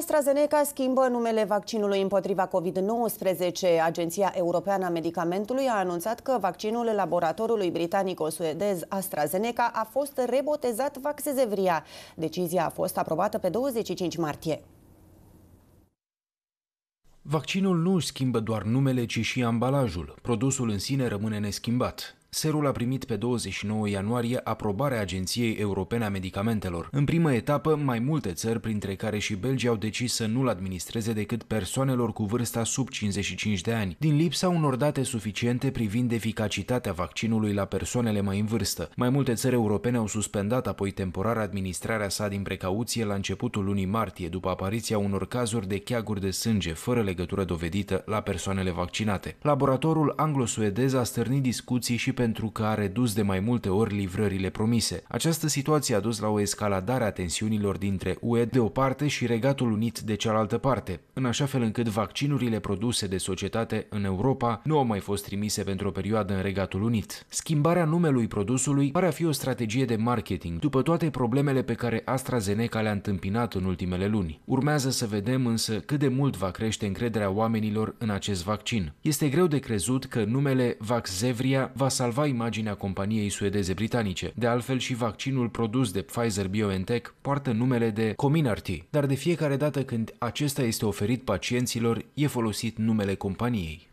AstraZeneca schimbă numele vaccinului împotriva COVID-19. Agenția Europeană a Medicamentului a anunțat că vaccinul laboratorului britanico-suedez AstraZeneca a fost rebotezat Vaxezevria. Decizia a fost aprobată pe 25 martie. Vaccinul nu schimbă doar numele, ci și ambalajul. Produsul în sine rămâne neschimbat. Serul a primit pe 29 ianuarie aprobarea Agenției Europene a Medicamentelor. În primă etapă, mai multe țări, printre care și Belgia, au decis să nu-l administreze decât persoanelor cu vârsta sub 55 de ani, din lipsa unor date suficiente privind eficacitatea vaccinului la persoanele mai în vârstă. Mai multe țări europene au suspendat apoi temporar administrarea sa din precauție la începutul lunii martie, după apariția unor cazuri de cheaguri de sânge fără legătură dovedită la persoanele vaccinate. Laboratorul anglo-suedez a stârnit discuții și pe pentru că a redus de mai multe ori livrările promise. Această situație a dus la o escaladare a tensiunilor dintre UE de o parte și Regatul Unit de cealaltă parte, în așa fel încât vaccinurile produse de societate în Europa nu au mai fost trimise pentru o perioadă în Regatul Unit. Schimbarea numelui produsului pare a fi o strategie de marketing, după toate problemele pe care AstraZeneca le-a întâmpinat în ultimele luni. Urmează să vedem însă cât de mult va crește încrederea oamenilor în acest vaccin. Este greu de crezut că numele Vaxzevria va salva salva imaginea companiei suedeze britanice. De altfel și vaccinul produs de Pfizer BioNTech poartă numele de Comirnaty, dar de fiecare dată când acesta este oferit pacienților, e folosit numele companiei.